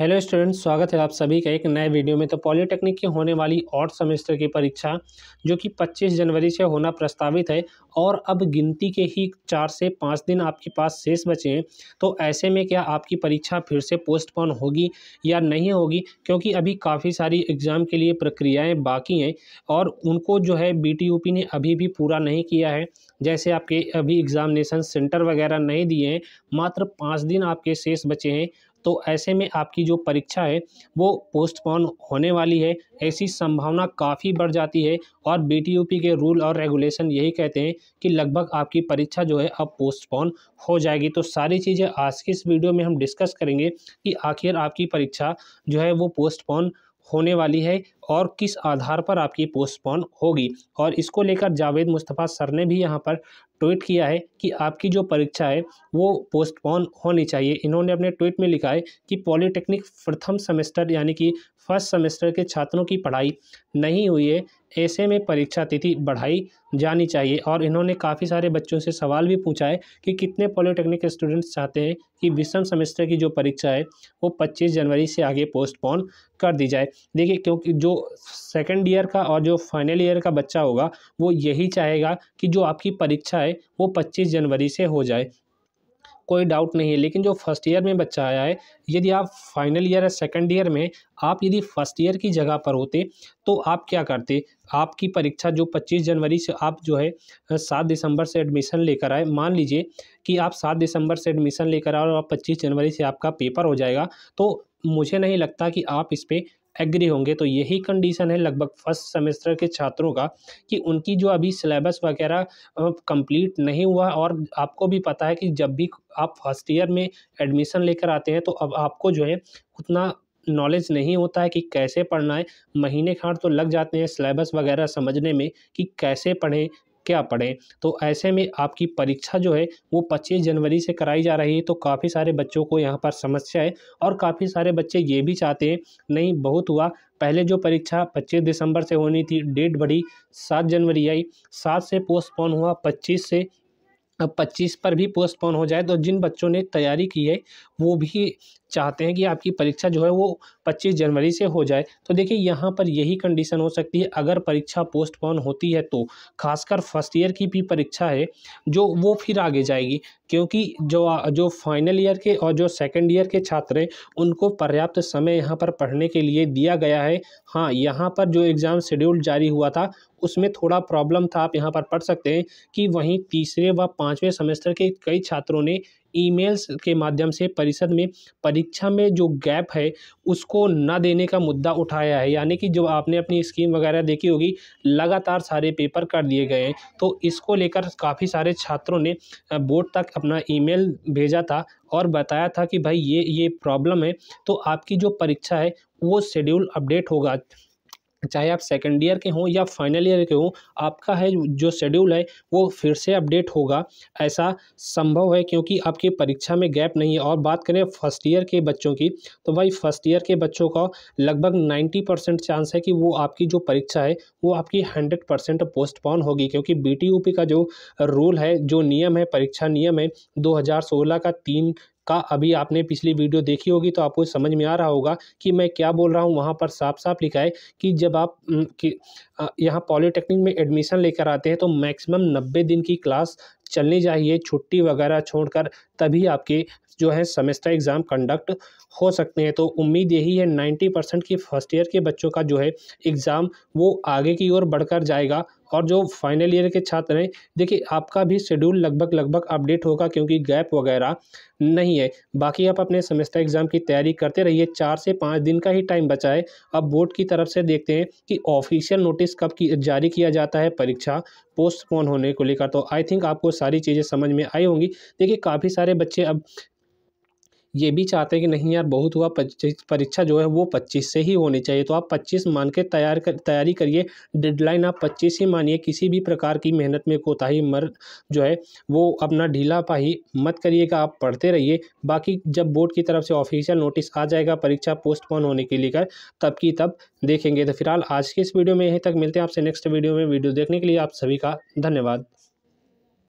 hello students स्वागत है आप सभी का एक नए वीडियो में तो पॉलिटेक्निक की होने वाली और सेमेस्टर की परीक्षा जो कि 25 जनवरी से होना प्रस्तावित है और अब गिनती के ही चार से पाँच दिन आपके पास शेष बचे हैं तो ऐसे में क्या आपकी परीक्षा फिर से पोस्टपोन होगी या नहीं होगी क्योंकि अभी काफ़ी सारी एग्ज़ाम के लिए प्रक्रियाएँ बाकी हैं और उनको जो है बी ने अभी भी पूरा नहीं किया है जैसे आपके अभी एग्ज़ामिनेशन सेंटर वगैरह नहीं दिए हैं मात्र पाँच दिन आपके शेष बचे हैं तो ऐसे में आपकी जो परीक्षा है वो पोस्टपोन होने वाली है ऐसी संभावना काफ़ी बढ़ जाती है और बी के रूल और रेगुलेशन यही कहते हैं कि लगभग आपकी परीक्षा जो है अब पोस्टपोन हो जाएगी तो सारी चीज़ें आज की इस वीडियो में हम डिस्कस करेंगे कि आखिर आपकी परीक्षा जो है वो पोस्टपोन होने वाली है और किस आधार पर आपकी पोस्टपोन होगी और इसको लेकर जावेद मुस्तफ़ा सर ने भी यहाँ पर ट्वीट किया है कि आपकी जो परीक्षा है वो पोस्टपोन होनी चाहिए इन्होंने अपने ट्वीट में लिखा है कि पॉलीटेक्निक प्रथम सेमेस्टर यानी कि फर्स्ट सेमेस्टर के छात्रों की पढ़ाई नहीं हुई है ऐसे में परीक्षा तिथि बढ़ाई जानी चाहिए और इन्होंने काफ़ी सारे बच्चों से सवाल भी पूछा है कि कितने पॉलिटेक्निक स्टूडेंट्स चाहते हैं कि विषम सेमेस्टर की जो परीक्षा है वो 25 जनवरी से आगे पोस्टपोन कर दी जाए देखिए क्योंकि जो सेकेंड ईयर का और जो फाइनल ईयर का बच्चा होगा वो यही चाहेगा कि जो आपकी परीक्षा है वो पच्चीस जनवरी से हो जाए कोई डाउट नहीं है लेकिन जो फर्स्ट ईयर में बच्चा आया है यदि आप फाइनल ईयर या सेकेंड ईयर में आप यदि फर्स्ट ईयर की जगह पर होते तो आप क्या करते आपकी परीक्षा जो 25 जनवरी से आप जो है सात दिसंबर से एडमिशन लेकर आए मान लीजिए कि आप सात दिसंबर से एडमिशन लेकर आए और आप पच्चीस जनवरी से आपका पेपर हो जाएगा तो मुझे नहीं लगता कि आप इस पर एग्री होंगे तो यही कंडीशन है लगभग फर्स्ट सेमेस्टर के छात्रों का कि उनकी जो अभी सिलेबस वगैरह कंप्लीट नहीं हुआ और आपको भी पता है कि जब भी आप फर्स्ट ईयर में एडमिशन लेकर आते हैं तो अब आपको जो है उतना नॉलेज नहीं होता है कि कैसे पढ़ना है महीने खाड़ तो लग जाते हैं सिलेबस वगैरह समझने में कि कैसे पढ़ें क्या पढ़ें तो ऐसे में आपकी परीक्षा जो है वो पच्चीस जनवरी से कराई जा रही है तो काफ़ी सारे बच्चों को यहाँ पर समस्या है और काफ़ी सारे बच्चे ये भी चाहते हैं नहीं बहुत हुआ पहले जो परीक्षा 25 दिसंबर से होनी थी डेट बढ़ी 7 जनवरी आई 7 से पोस्टपोन हुआ 25 से अब पच्चीस पर भी पोस्टपोन हो जाए तो जिन बच्चों ने तैयारी की है वो भी चाहते हैं कि आपकी परीक्षा जो है वो 25 जनवरी से हो जाए तो देखिए यहाँ पर यही कंडीशन हो सकती है अगर परीक्षा पोस्टपोन होती है तो खासकर फर्स्ट ईयर की भी परीक्षा है जो वो फिर आगे जाएगी क्योंकि जो जो फाइनल ईयर के और जो सेकेंड ईयर के छात्र हैं उनको पर्याप्त समय यहाँ पर पढ़ने के लिए दिया गया है हाँ यहाँ पर जो एग्ज़ाम शेड्यूल जारी हुआ था उसमें थोड़ा प्रॉब्लम था आप यहाँ पर पढ़ सकते हैं कि वहीं तीसरे व पाँचवें सेमेस्टर के कई छात्रों ने ईमेल्स के माध्यम से परिषद में परीक्षा में जो गैप है उसको न देने का मुद्दा उठाया है यानी कि जो आपने अपनी स्कीम वगैरह देखी होगी लगातार सारे पेपर कर दिए गए हैं तो इसको लेकर काफ़ी सारे छात्रों ने बोर्ड तक अपना ईमेल भेजा था और बताया था कि भाई ये ये प्रॉब्लम है तो आपकी जो परीक्षा है वो शेड्यूल अपडेट होगा चाहे आप सेकेंड ईयर के हों या फाइनल ईयर के हों आपका है जो शेड्यूल है वो फिर से अपडेट होगा ऐसा संभव है क्योंकि आपकी परीक्षा में गैप नहीं है और बात करें फर्स्ट ईयर के बच्चों की तो भाई फर्स्ट ईयर के बच्चों का लगभग नाइन्टी परसेंट चांस है कि वो आपकी जो परीक्षा है वो आपकी हंड्रेड परसेंट पोस्टपोन होगी क्योंकि बी का जो रूल है जो नियम है परीक्षा नियम है दो का तीन का अभी आपने पिछली वीडियो देखी होगी तो आपको समझ में आ रहा होगा कि मैं क्या बोल रहा हूँ वहाँ पर साफ साफ लिखा है कि जब आप यहाँ पॉलीटेक्निक में एडमिशन लेकर आते हैं तो मैक्सिमम नब्बे दिन की क्लास चलनी चाहिए छुट्टी वगैरह छोड़कर तभी आपके जो है सेमेस्टर एग्ज़ाम कंडक्ट हो सकते हैं तो उम्मीद यही है नाइन्टी परसेंट की फर्स्ट ईयर के बच्चों का जो है एग्ज़ाम वो आगे की ओर बढ़कर जाएगा और जो फाइनल ईयर के छात्र हैं देखिए आपका भी शेड्यूल लगभग लगभग अपडेट होगा क्योंकि गैप वगैरह नहीं है बाकी आप अपने सेमेस्टर एग्ज़ाम की तैयारी करते रहिए चार से पाँच दिन का ही टाइम बचा है अब बोर्ड की तरफ से देखते हैं कि ऑफिशियल नोटिस कब की जारी किया जाता है परीक्षा पोस्टपोन होने को लेकर तो आई थिंक आपको सारी चीज़ें समझ में आई होंगी देखिए काफ़ी सारे बच्चे अब ये भी चाहते हैं कि नहीं यार बहुत हुआ पच्चीस परीक्षा जो है वो पच्चीस से ही होनी चाहिए तो आप पच्चीस मान के तैयार कर तैयारी करिए डेडलाइन आप पच्चीस ही मानिए किसी भी प्रकार की मेहनत में कोताही मर जो है वो अपना ढीला पाही मत करिएगा आप पढ़ते रहिए बाकी जब बोर्ड की तरफ से ऑफिशियल नोटिस आ जाएगा परीक्षा पोस्टपोन होने के लिए कर तब की तब देखेंगे तो फिलहाल आज के इस वीडियो में यहीं तक मिलते हैं आपसे नेक्स्ट वीडियो में वीडियो देखने के लिए आप सभी का धन्यवाद